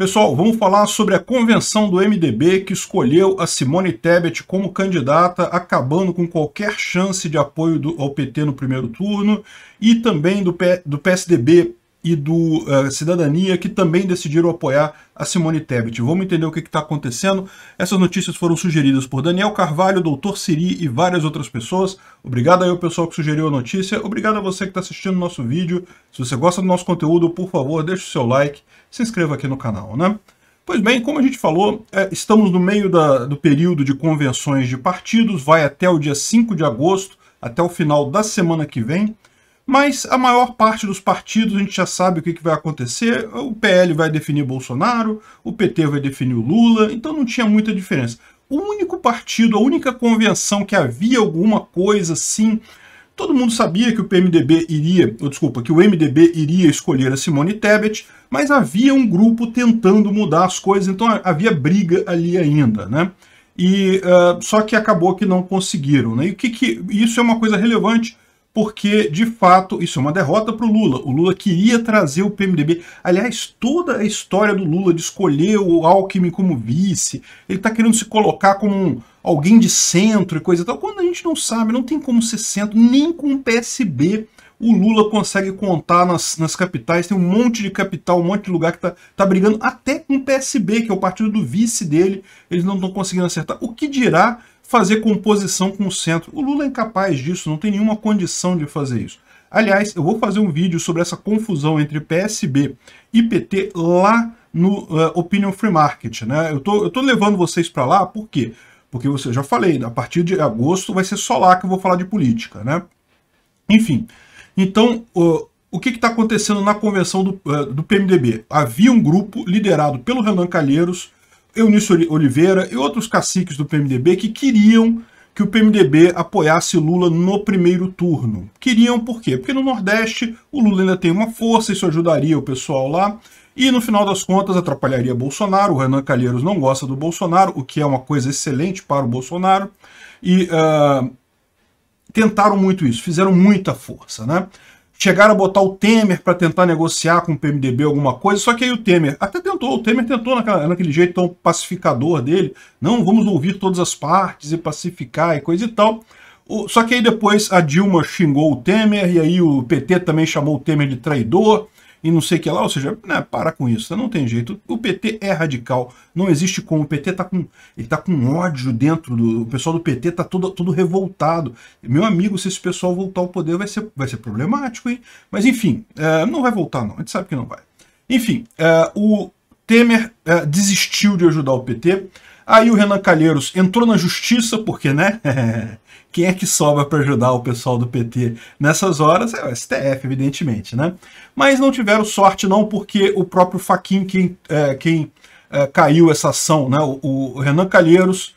Pessoal, vamos falar sobre a convenção do MDB que escolheu a Simone Tebet como candidata, acabando com qualquer chance de apoio do, ao PT no primeiro turno, e também do, P, do PSDB e do uh, Cidadania, que também decidiram apoiar a Simone Tebet. Vamos entender o que está acontecendo. Essas notícias foram sugeridas por Daniel Carvalho, Doutor Siri e várias outras pessoas. Obrigado aí ao pessoal que sugeriu a notícia. Obrigado a você que está assistindo o nosso vídeo. Se você gosta do nosso conteúdo, por favor, deixe o seu like, se inscreva aqui no canal, né? Pois bem, como a gente falou, é, estamos no meio da, do período de convenções de partidos, vai até o dia 5 de agosto, até o final da semana que vem. Mas a maior parte dos partidos a gente já sabe o que, vai acontecer. O PL vai definir Bolsonaro, o PT vai definir o Lula, então não tinha muita diferença. O único partido, a única convenção que havia alguma coisa assim Todo mundo sabia que o PMDB iria, ou desculpa, que o MDB iria escolher a Simone Tebet, mas havia um grupo tentando mudar as coisas, então havia briga ali ainda, né? E uh, só que acabou que não conseguiram, né? E o que, que isso é uma coisa relevante porque, de fato, isso é uma derrota para o Lula. O Lula queria trazer o PMDB. Aliás, toda a história do Lula de escolher o Alckmin como vice, ele está querendo se colocar como um, alguém de centro e coisa e tal. Quando a gente não sabe, não tem como ser centro, nem com o PSB o Lula consegue contar nas, nas capitais, tem um monte de capital, um monte de lugar que está tá brigando, até com o PSB, que é o partido do vice dele, eles não estão conseguindo acertar. O que dirá fazer composição com o centro. O Lula é incapaz disso, não tem nenhuma condição de fazer isso. Aliás, eu vou fazer um vídeo sobre essa confusão entre PSB e PT lá no uh, Opinion Free Market. Né? Eu, tô, eu tô levando vocês para lá, por quê? Porque você já falei, a partir de agosto vai ser só lá que eu vou falar de política. Né? Enfim, então uh, o que está acontecendo na convenção do, eh, do PMDB? Havia um grupo liderado pelo Renan Calheiros, Eunício Oliveira e outros caciques do PMDB que queriam que o PMDB apoiasse Lula no primeiro turno. Queriam por quê? Porque no Nordeste o Lula ainda tem uma força, isso ajudaria o pessoal lá, e no final das contas atrapalharia Bolsonaro, o Renan Calheiros não gosta do Bolsonaro, o que é uma coisa excelente para o Bolsonaro, e uh, tentaram muito isso, fizeram muita força, né? Chegaram a botar o Temer para tentar negociar com o PMDB alguma coisa, só que aí o Temer até tentou, o Temer tentou naquela, naquele jeito tão pacificador dele, não, vamos ouvir todas as partes e pacificar e coisa e tal. O, só que aí depois a Dilma xingou o Temer, e aí o PT também chamou o Temer de traidor, e não sei o que lá, ou seja, né, para com isso, não tem jeito. O PT é radical, não existe como. O PT tá com, ele tá com ódio dentro do. O pessoal do PT tá todo, todo revoltado. Meu amigo, se esse pessoal voltar ao poder, vai ser, vai ser problemático, hein? Mas enfim, é, não vai voltar, não. A gente sabe que não vai. Enfim, é, o Temer é, desistiu de ajudar o PT. Aí o Renan Calheiros entrou na justiça, porque, né? Quem é que sobra para ajudar o pessoal do PT nessas horas? É o STF, evidentemente, né? Mas não tiveram sorte, não, porque o próprio Faquin, quem, é, quem é, caiu essa ação, né? O, o Renan Calheiros.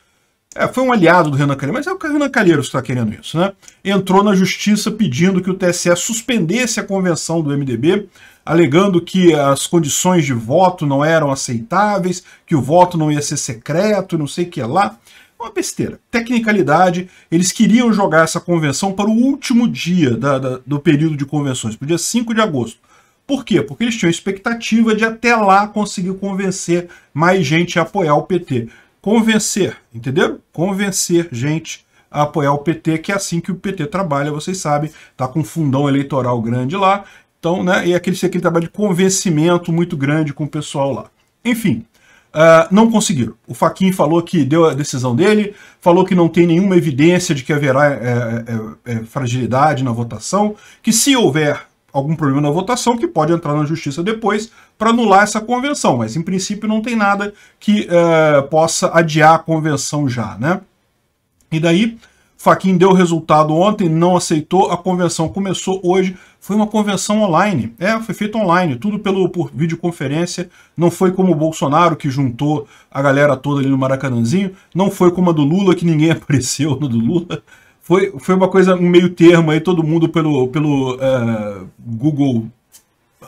É, foi um aliado do Renan Calheiros, mas é o Renan Calheiros que está querendo isso, né? Entrou na justiça pedindo que o TSE suspendesse a convenção do MDB alegando que as condições de voto não eram aceitáveis, que o voto não ia ser secreto, não sei o que lá. Uma besteira. Tecnicalidade, eles queriam jogar essa convenção para o último dia da, da, do período de convenções, para o dia 5 de agosto. Por quê? Porque eles tinham expectativa de até lá conseguir convencer mais gente a apoiar o PT. Convencer, entenderam? Convencer gente a apoiar o PT, que é assim que o PT trabalha, vocês sabem, tá com um fundão eleitoral grande lá, então, né, e aquele, aquele trabalho de convencimento muito grande com o pessoal lá. Enfim, uh, não conseguiram. O Faquin falou que deu a decisão dele, falou que não tem nenhuma evidência de que haverá é, é, é, fragilidade na votação, que se houver algum problema na votação, que pode entrar na justiça depois para anular essa convenção. Mas, em princípio, não tem nada que uh, possa adiar a convenção já, né? E daí Faquin deu resultado ontem, não aceitou, a convenção começou hoje, foi uma convenção online, é, foi feita online, tudo pelo, por videoconferência, não foi como o Bolsonaro que juntou a galera toda ali no Maracanãzinho, não foi como a do Lula, que ninguém apareceu no do Lula, foi, foi uma coisa, um meio termo aí, todo mundo pelo, pelo é, Google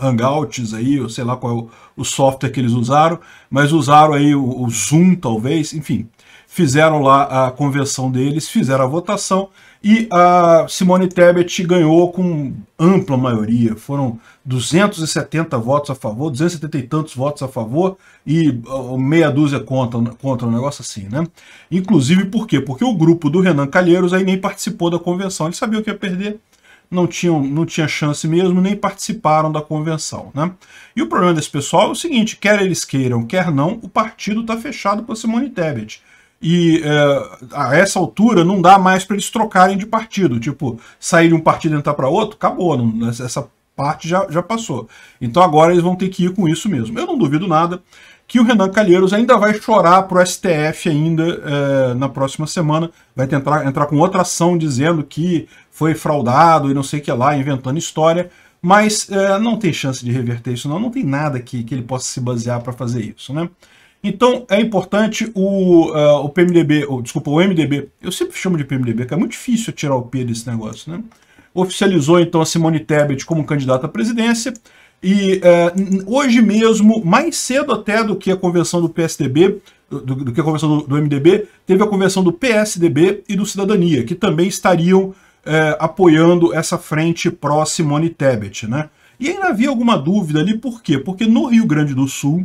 Hangouts aí, eu sei lá qual é o, o software que eles usaram, mas usaram aí o, o Zoom talvez, enfim, fizeram lá a convenção deles, fizeram a votação e a Simone Tebet ganhou com ampla maioria. Foram 270 votos a favor, 270 e tantos votos a favor e meia dúzia contra, contra um negócio assim, né? Inclusive por quê? Porque o grupo do Renan Calheiros aí nem participou da convenção, ele sabia o que ia perder, não, tinham, não tinha chance mesmo, nem participaram da convenção. Né? E o problema desse pessoal é o seguinte, quer eles queiram, quer não, o partido está fechado para Simone Tebet. E é, a essa altura não dá mais para eles trocarem de partido. Tipo, sair de um partido e entrar para outro, acabou. Não, essa parte já, já passou. Então agora eles vão ter que ir com isso mesmo. Eu não duvido nada que o Renan Calheiros ainda vai chorar para o STF ainda é, na próxima semana, vai tentar entrar com outra ação dizendo que foi fraudado e não sei o que lá, inventando história, mas é, não tem chance de reverter isso não, não tem nada que, que ele possa se basear para fazer isso, né? Então é importante o, uh, o PMDB, ou, desculpa, o MDB, eu sempre chamo de PMDB, porque é muito difícil tirar o P desse negócio, né? Oficializou então a Simone Tebet como candidata à presidência, e é, hoje mesmo, mais cedo até do que a convenção do PSDB, do, do que a convenção do, do, MDB, teve a convenção do PSDB e do Cidadania, que também estariam é, apoiando essa frente pró-Simone Tebet. Né? E ainda havia alguma dúvida ali, por quê? Porque no Rio Grande do Sul,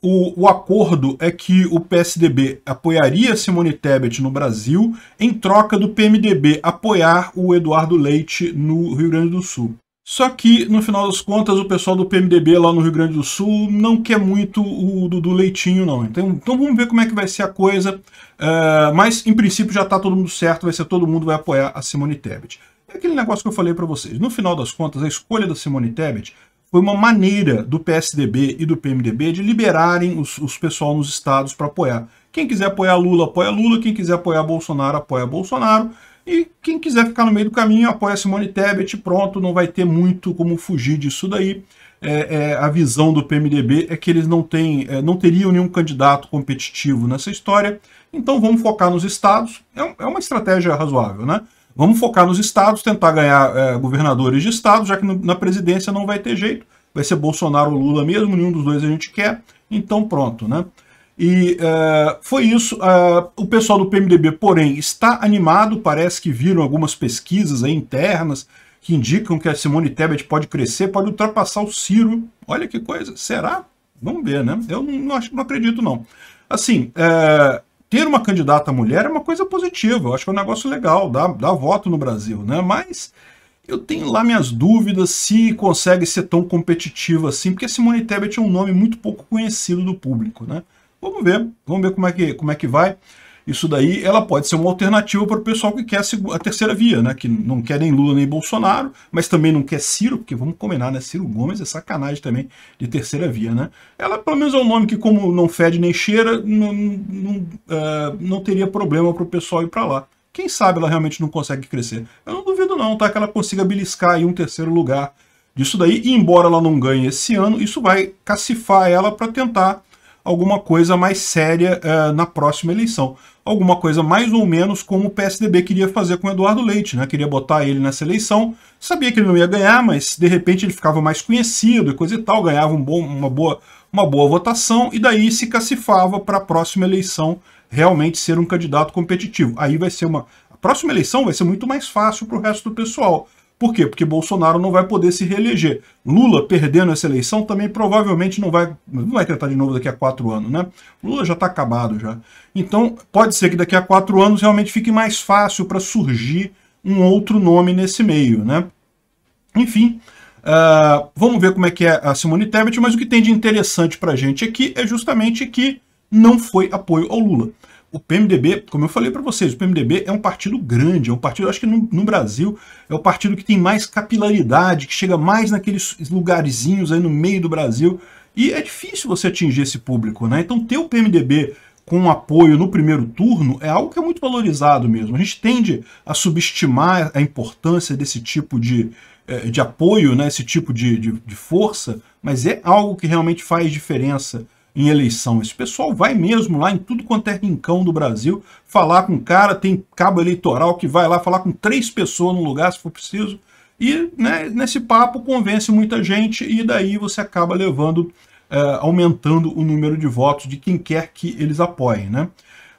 o, o, acordo é que o PSDB apoiaria Simone Tebet no Brasil em troca do PMDB apoiar o Eduardo Leite no Rio Grande do Sul. Só que, no final das contas, o pessoal do PMDB lá no Rio Grande do Sul não quer muito o Dudu Leitinho, não. Então, então vamos ver como é que vai ser a coisa. Uh, mas, em princípio, já está todo mundo certo, vai ser todo mundo vai apoiar a Simone Tebet. É aquele negócio que eu falei para vocês. No final das contas, a escolha da Simone Tebet foi uma maneira do PSDB e do PMDB de liberarem os, os pessoal nos estados para apoiar. Quem quiser apoiar Lula, apoia Lula. Quem quiser apoiar Bolsonaro, apoia Bolsonaro. E quem quiser ficar no meio do caminho, apoia Simone Tebet, pronto, não vai ter muito como fugir disso daí. É, é, a visão do PMDB é que eles não, têm, é, não teriam nenhum candidato competitivo nessa história, então vamos focar nos estados, é, é uma estratégia razoável, né? Vamos focar nos estados, tentar ganhar é, governadores de estado, já que no, na presidência não vai ter jeito, vai ser Bolsonaro ou Lula mesmo, nenhum dos dois a gente quer, então pronto, né? E uh, foi isso. Uh, o pessoal do PMDB, porém, está animado. Parece que viram algumas pesquisas internas que indicam que a Simone Tebet pode crescer, pode ultrapassar o Ciro. Olha que coisa. Será? Vamos ver, né? Eu não, não, acho, não acredito, não. Assim, uh, ter uma candidata mulher é uma coisa positiva. Eu acho que é um negócio legal, dá, dá voto no Brasil, né? Mas eu tenho lá minhas dúvidas se consegue ser tão competitiva assim, porque a Simone Tebet é um nome muito pouco conhecido do público, né? Vamos ver, vamos ver como é que, como é que vai. Isso daí ela pode ser uma alternativa para o pessoal que quer a terceira via, né? Que não quer nem Lula nem Bolsonaro, mas também não quer Ciro, porque vamos combinar, né? Ciro Gomes é sacanagem também de terceira via, né? Ela, pelo menos, é um nome que, como não fede nem cheira, não, não, uh, não teria problema para o pessoal ir para lá. Quem sabe ela realmente não consegue crescer. Eu não duvido não, tá? Que ela consiga beliscar aí um terceiro lugar disso daí. E embora ela não ganhe esse ano, isso vai cacifar ela para tentar alguma coisa mais séria uh, na próxima eleição. Alguma coisa mais ou menos como o PSDB queria fazer com o Eduardo Leite, né? Queria botar ele nessa eleição, sabia que ele não ia ganhar, mas de repente ele ficava mais conhecido e coisa e tal, ganhava um bom, uma, boa, uma boa votação e daí se cacifava para a próxima eleição realmente ser um candidato competitivo. Aí vai ser uma. A próxima eleição vai ser muito mais fácil para o resto do pessoal por quê? Porque Bolsonaro não vai poder se reeleger. Lula, perdendo essa eleição, também provavelmente não vai, não vai tentar de novo daqui a quatro anos, né? Lula já está acabado já. Então, pode ser que daqui a quatro anos realmente fique mais fácil para surgir um outro nome nesse meio, né? Enfim, uh, vamos ver como é que é a Simone Tebet, mas o que tem de interessante para a gente aqui é justamente que não foi apoio ao Lula o PMDB, como eu falei para vocês, o PMDB é um partido grande, é um partido, acho que no, no, Brasil, é o partido que tem mais capilaridade, que chega mais naqueles lugarzinhos aí no meio do Brasil, e é difícil você atingir esse público, né? Então ter o PMDB com apoio no primeiro turno é algo que é muito valorizado mesmo. A gente tende a subestimar a importância desse tipo de, é, de apoio, né? esse tipo de, de, de força, mas é algo que realmente faz diferença em eleição. Esse pessoal vai mesmo lá em tudo quanto é rincão do Brasil falar com o cara, tem cabo eleitoral que vai lá falar com três pessoas no lugar, se for preciso, e né, nesse papo convence muita gente e daí você acaba levando, eh, aumentando o número de votos de quem quer que eles apoiem. Né?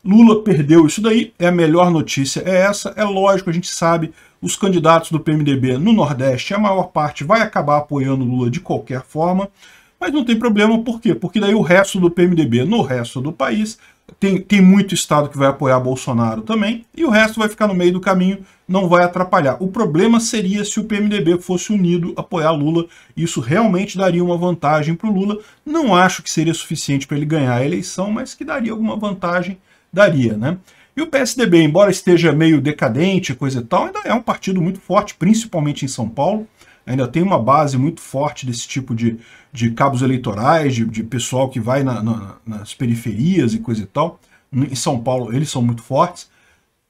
Lula perdeu isso daí, é a melhor notícia, é essa, é lógico, a gente sabe, os candidatos do PMDB no Nordeste, a maior parte vai acabar apoiando Lula de qualquer forma, mas não tem problema, por quê? Porque daí o resto do PMDB no resto do país tem, tem muito estado que vai apoiar Bolsonaro também, e o resto vai ficar no meio do caminho, não vai atrapalhar. O problema seria se o PMDB fosse unido apoiar Lula, isso realmente daria uma vantagem para o Lula. Não acho que seria suficiente para ele ganhar a eleição, mas que daria alguma vantagem, daria, né? E o PSDB, embora esteja meio decadente, coisa e tal, ainda é um partido muito forte, principalmente em São Paulo ainda tem uma base muito forte desse tipo de, de cabos eleitorais, de, de pessoal que vai na, na, nas periferias e coisa e tal. Em São Paulo eles são muito fortes.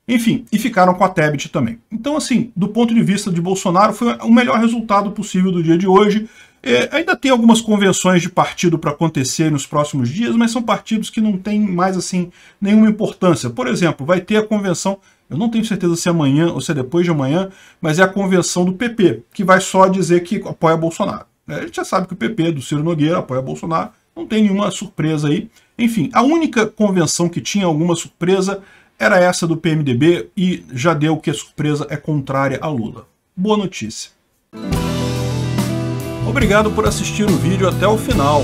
Enfim, e ficaram com a Tebet também. Então, assim, do ponto de vista de Bolsonaro, foi o melhor resultado possível do dia de hoje. É, ainda tem algumas convenções de partido para acontecer nos próximos dias, mas são partidos que não têm mais, assim, nenhuma importância. Por exemplo, vai ter a convenção eu não tenho certeza se é amanhã ou se é depois de amanhã, mas é a convenção do PP, que vai só dizer que apoia Bolsonaro. É, a gente já sabe que o PP do Ciro Nogueira apoia Bolsonaro, não tem nenhuma surpresa aí. Enfim, a única convenção que tinha alguma surpresa era essa do PMDB e já deu que a surpresa é contrária a Lula. Boa notícia. Obrigado por assistir o vídeo até o final.